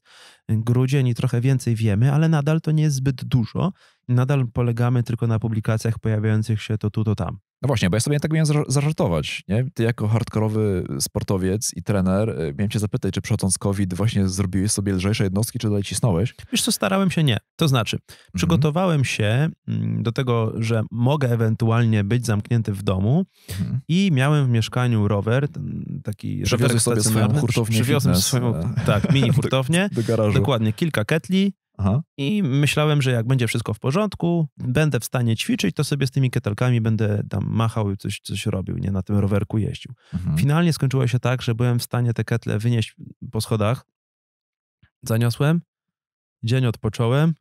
grudzień i trochę więcej wiemy, ale nadal to nie jest zbyt dużo. Nadal polegamy tylko na publikacjach pojawiających się to tu, to tam. No właśnie, bo ja sobie tak miałem zażartować, nie? Ty jako hardkorowy sportowiec i trener, y, miałem cię zapytać, czy przechodząc COVID właśnie zrobiłeś sobie lżejsze jednostki, czy dalej cisnąłeś? Wiesz co, starałem się nie. To znaczy, mhm. przygotowałem mhm. się mm, do tego, że mogę ewentualnie być zamknięty w domu mhm. i miałem w mieszkaniu rower, taki rower sobie swoją hurtownię Przywiozłem swoją, tak, mini hurtownię. do, do garażu. Dokładnie, kilka ketli, Aha. I myślałem, że jak będzie wszystko w porządku, będę w stanie ćwiczyć, to sobie z tymi ketelkami będę tam machał i coś, coś robił, nie na tym rowerku jeździł. Mhm. Finalnie skończyło się tak, że byłem w stanie te ketle wynieść po schodach. Zaniosłem, dzień odpocząłem,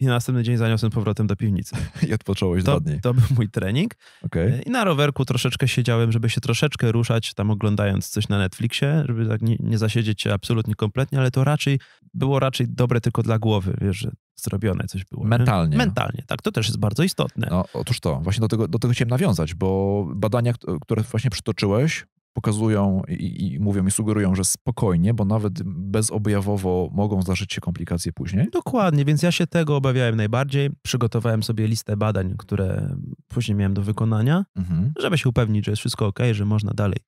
i następny dzień zaniosłem powrotem do piwnicy. I odpocząłeś to, dwa dni. To był mój trening. Okay. E, I na rowerku troszeczkę siedziałem, żeby się troszeczkę ruszać, tam oglądając coś na Netflixie, żeby tak nie, nie zasiedzieć się absolutnie kompletnie, ale to raczej było raczej dobre tylko dla głowy, wiesz, że zrobione coś było. Mentalnie. Nie? Mentalnie, tak. To też jest bardzo istotne. No, otóż to. Właśnie do tego, do tego chciałem nawiązać, bo badania, które właśnie przytoczyłeś, pokazują i, i, mówią i sugerują, że spokojnie, bo nawet bezobjawowo mogą zdarzyć się komplikacje później? Dokładnie, więc ja się tego obawiałem najbardziej. Przygotowałem sobie listę badań, które później miałem do wykonania, mhm. żeby się upewnić, że jest wszystko ok, że można dalej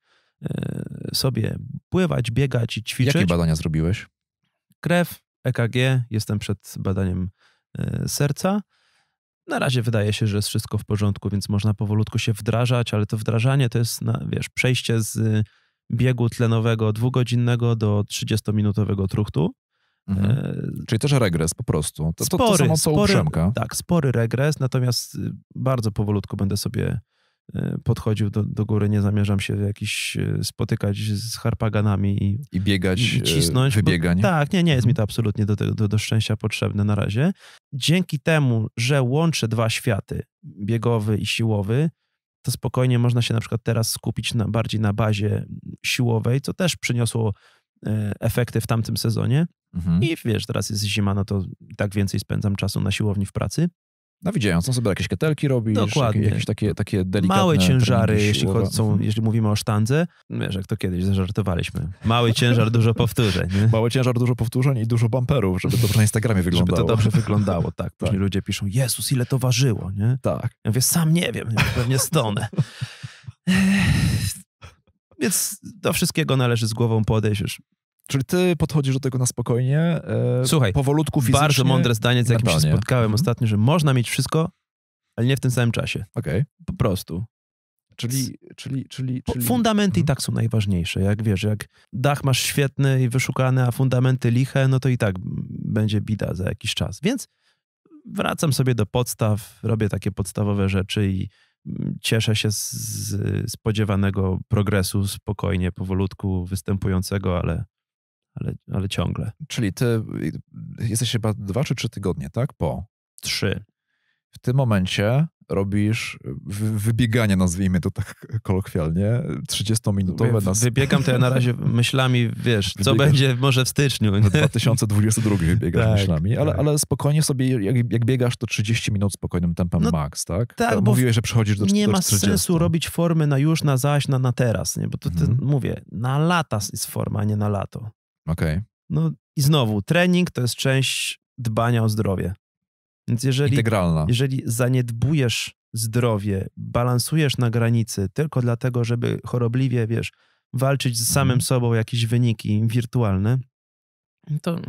e, sobie pływać, biegać i ćwiczyć. Jakie badania zrobiłeś? Krew, EKG, jestem przed badaniem e, serca na razie wydaje się, że jest wszystko w porządku, więc można powolutku się wdrażać, ale to wdrażanie to jest, na, wiesz, przejście z y, biegu tlenowego dwugodzinnego do 30-minutowego truchtu. Mhm. E... Czyli też regres po prostu. To, spory, to, to, to samo co spory, Tak, spory regres, natomiast y, bardzo powolutku będę sobie Y, podchodził do, do góry. Nie zamierzam się jakiś y, spotykać z harpaganami i, I biegać, i, y, cisnąć. Wybiegań. tak, nie, nie jest mi to mhm. absolutnie do, do, do szczęścia potrzebne na razie. Dzięki temu, że łączę dwa światy, biegowy i siłowy, to spokojnie można się na przykład teraz skupić na, bardziej na bazie siłowej, co też przyniosło efekty w tamtym sezonie. Mhm. I wiesz, teraz jest zima, no to tak więcej spędzam czasu na siłowni w pracy. No widziałem, są sobie jakieś ketelki robisz, Dokładnie. jakieś takie, takie delikatne... Małe ciężary, jeśli, chodzą, jeśli mówimy o sztandze. Wiesz, jak to kiedyś zażartowaliśmy. Mały ciężar, dużo powtórzeń. Nie? Mały ciężar, dużo powtórzeń i dużo bumperów, żeby dobrze na Instagramie wyglądało. Żeby to dobrze wyglądało, tak. Później tak. ludzie piszą, Jezus, ile to ważyło, nie? Tak. Ja mówię, sam nie wiem, pewnie stonę. Więc do wszystkiego należy z głową podejść. Już Czyli ty podchodzisz do tego na spokojnie, e, Słuchaj, powolutku fizycznie. bardzo mądre zdanie, z jakim się spotkałem mhm. ostatnio, że można mieć wszystko, ale nie w tym samym czasie. Okej. Okay. Po prostu. Czyli, czyli, czyli, czyli... Fundamenty mhm. i tak są najważniejsze. Jak wiesz, jak dach masz świetny i wyszukany, a fundamenty liche, no to i tak będzie bida za jakiś czas. Więc wracam sobie do podstaw, robię takie podstawowe rzeczy i mm, cieszę się z spodziewanego progresu, spokojnie, powolutku występującego, ale ale, ale ciągle. Czyli ty jesteś chyba dwa czy trzy tygodnie, tak? Po. Trzy. W tym momencie robisz wybieganie, nazwijmy to tak kolokwialnie, 30-minutowe. Nas... Wybiegam to ja na razie myślami, wiesz, co będzie może w styczniu. Nie? 2022 wybiegasz tak, myślami, ale, tak. ale spokojnie sobie, jak, jak, biegasz, to 30 minut spokojnym tempem no, max, tak? Tak, bo Mówiłeś, że przechodzisz do 40. Nie ma sensu robić formy na już, na zaś, na, na teraz, nie? Bo to, to mhm. mówię, na lata jest forma, a nie na lato. Okej. Okay. No i znowu, trening to jest część dbania o zdrowie. Więc jeżeli, Integralna. jeżeli zaniedbujesz zdrowie, balansujesz na granicy tylko dlatego, żeby chorobliwie, wiesz, walczyć z samym mhm. sobą jakieś wyniki wirtualne, to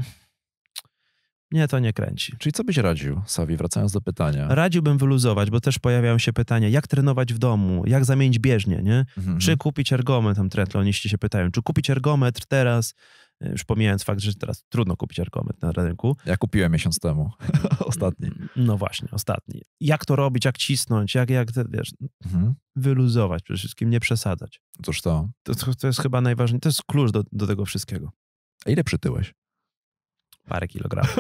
mnie to nie kręci. Czyli co byś radził, Sawi, wracając do pytania? Radziłbym wyluzować, bo też pojawiają się pytania, jak trenować w domu, jak zamienić bieżnie, nie? Mhm. Czy kupić ergometr, tam triathloniści się pytają, czy kupić ergometr teraz, już pomijając fakt, że teraz trudno kupić Arkomet na rynku. Ja kupiłem miesiąc temu, ostatni. Mm, mm, no właśnie, ostatni. Jak to robić, jak cisnąć, jak, jak wiesz, mhm. wyluzować przede wszystkim, nie przesadzać. Cóż to? To, to jest chyba najważniejsze, to jest klucz do, do tego wszystkiego. A ile przytyłeś? parę kilogramów.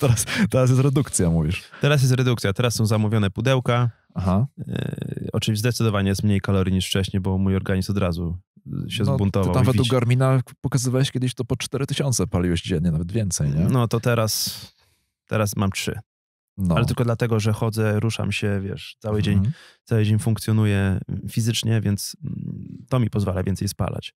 teraz, teraz jest redukcja, mówisz. Teraz jest redukcja, teraz są zamówione pudełka. Aha. E, oczywiście zdecydowanie jest mniej kalorii niż wcześniej, bo mój organizm od razu się no, zbuntował. Ty tam według Garmina pokazywałeś kiedyś to po 4000 paliłeś dziennie, nawet więcej, nie? No to teraz, teraz mam trzy. No. Ale tylko dlatego, że chodzę, ruszam się, wiesz, cały mhm. dzień, cały dzień funkcjonuję fizycznie, więc mm, to mi pozwala więcej spalać.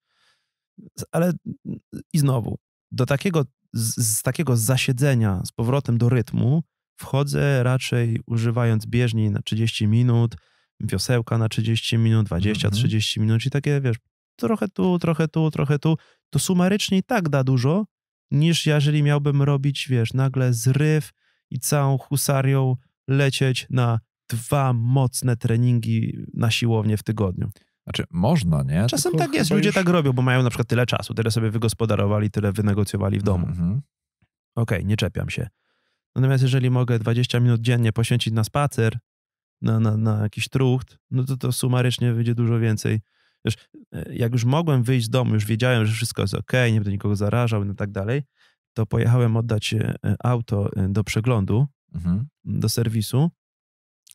Ale mm, i znowu, do takiego, z, z takiego zasiedzenia z powrotem do rytmu wchodzę raczej używając bieżni na 30 minut, wiosełka na 30 minut, 20-30 mhm. minut i takie, wiesz, trochę tu, trochę tu, trochę tu, to sumarycznie i tak da dużo, niż jeżeli miałbym robić, wiesz, nagle zryw i całą husarią lecieć na dwa mocne treningi na siłownię w tygodniu. Znaczy, można, nie? Czasem Tylko tak jest, ludzie już... tak robią, bo mają na przykład tyle czasu, tyle sobie wygospodarowali, tyle wynegocjowali w domu. Mhm. Okej, okay, nie czepiam się. Natomiast jeżeli mogę 20 minut dziennie poświęcić na spacer, na, na, na jakiś trucht, no to to sumarycznie wyjdzie dużo więcej Wiesz, e, jak już mogłem wyjść z domu, już wiedziałem, że wszystko jest ok, nie będę nikogo zarażał i no tak dalej, to pojechałem oddać e, e, auto do przeglądu, mhm. do serwisu.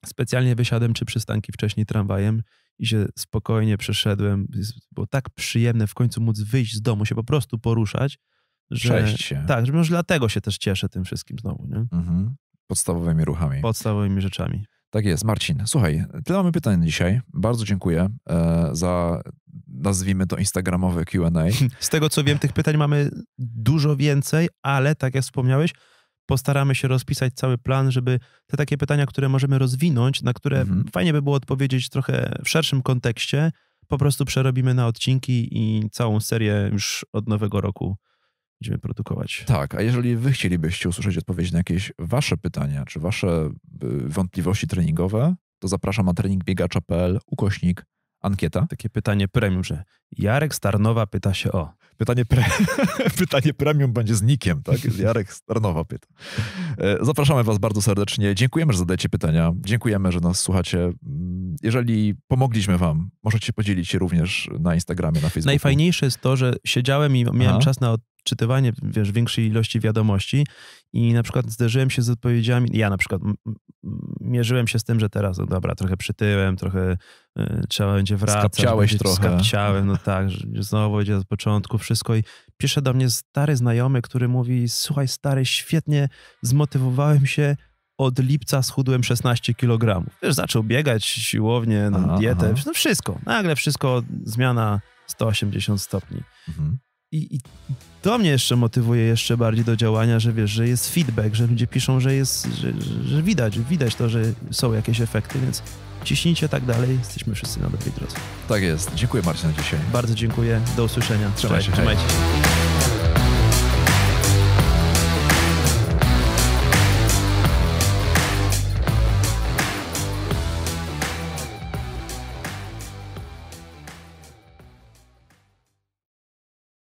Specjalnie wysiadłem czy przystanki wcześniej tramwajem i się spokojnie przeszedłem. Było tak przyjemne w końcu móc wyjść z domu, się po prostu poruszać. Że, się. Tak, że może dlatego się też cieszę tym wszystkim znowu. Nie? Mhm. Podstawowymi ruchami. Podstawowymi rzeczami. Tak jest, Marcin. Słuchaj, tyle mamy pytań dzisiaj. Bardzo dziękuję e, za, nazwijmy to, instagramowe QA. Z tego co wiem, tych pytań mamy dużo więcej, ale tak jak wspomniałeś, postaramy się rozpisać cały plan, żeby te takie pytania, które możemy rozwinąć, na które mhm. fajnie by było odpowiedzieć trochę w szerszym kontekście, po prostu przerobimy na odcinki i całą serię już od nowego roku będziemy produkować. Tak, a jeżeli wy chcielibyście usłyszeć odpowiedź na jakieś wasze pytania, czy wasze y, wątpliwości treningowe, to zapraszam na treningbiegacza.pl ukośnik ankieta. Takie pytanie premium, że Jarek Starnowa pyta się o. Pytanie, pre... pytanie premium będzie z nikiem, tak? Jarek Starnowa pyta. E, zapraszamy Was bardzo serdecznie. Dziękujemy, że zadajecie pytania. Dziękujemy, że nas słuchacie. Jeżeli pomogliśmy wam, możecie się podzielić się również na Instagramie, na Facebooku. Najfajniejsze jest to, że siedziałem i miałem Aha. czas na odczytywanie wiesz, większej ilości wiadomości i na przykład zderzyłem się z odpowiedziami, ja na przykład mierzyłem się z tym, że teraz, no dobra, trochę przytyłem, trochę y, trzeba będzie wracać. Skapciałeś trochę. Skapciałem, no tak, znowu idzie od początku wszystko i pisze do mnie stary znajomy, który mówi, słuchaj stary, świetnie zmotywowałem się, od lipca schudłem 16 kg. Wiesz, zaczął biegać siłownie, na aha, dietę, aha. no wszystko. Nagle wszystko, zmiana 180 stopni. Mhm. I, I, to mnie jeszcze motywuje jeszcze bardziej do działania, że wiesz, że jest feedback, że ludzie piszą, że jest, że, że widać, widać to, że są jakieś efekty, więc ciśnijcie tak dalej, jesteśmy wszyscy na dobrej drodze. Tak jest. Dziękuję Marcin na dzisiaj. Bardzo dziękuję, do usłyszenia. Trzymajcie, Cześć, trzymajcie się.